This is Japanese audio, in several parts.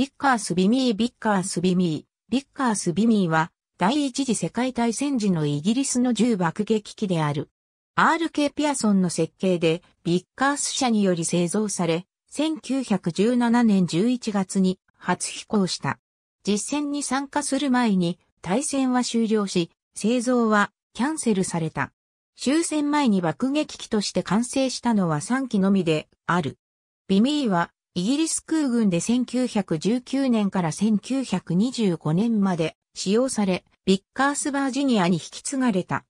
ビッカース・ビミー・ビッカース・ビミー、ビッカース・ビミーは、第一次世界大戦時のイギリスの銃爆撃機である。RK ピアソンの設計で、ビッカース社により製造され、1917年11月に初飛行した。実戦に参加する前に、対戦は終了し、製造はキャンセルされた。終戦前に爆撃機として完成したのは3機のみである。ビミーはイギリス空軍で1919年から1925年まで使用され、ビッカースバージニアに引き継がれた。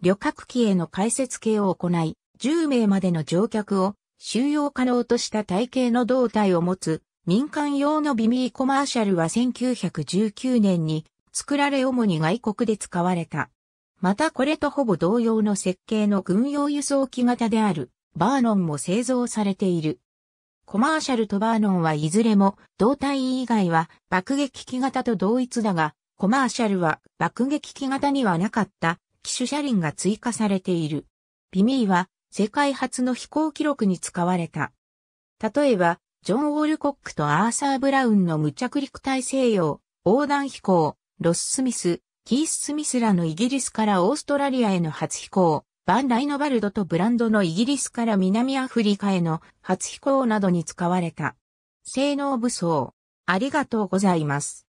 旅客機への解説系を行い、10名までの乗客を収容可能とした体系の胴体を持つ民間用のビミーコマーシャルは1919年に作られ主に外国で使われた。またこれとほぼ同様の設計の軍用輸送機型であるバーノンも製造されている。コマーシャルとバーノンはいずれも胴体以外は爆撃機型と同一だが、コマーシャルは爆撃機型にはなかった機種車輪が追加されている。ビミーは世界初の飛行記録に使われた。例えば、ジョン・ウォルコックとアーサー・ブラウンの無着陸大西洋、横断飛行、ロス・スミス、キース・スミスらのイギリスからオーストラリアへの初飛行、バンライノバルドとブランドのイギリスから南アフリカへの初飛行などに使われた。性能武装。ありがとうございます。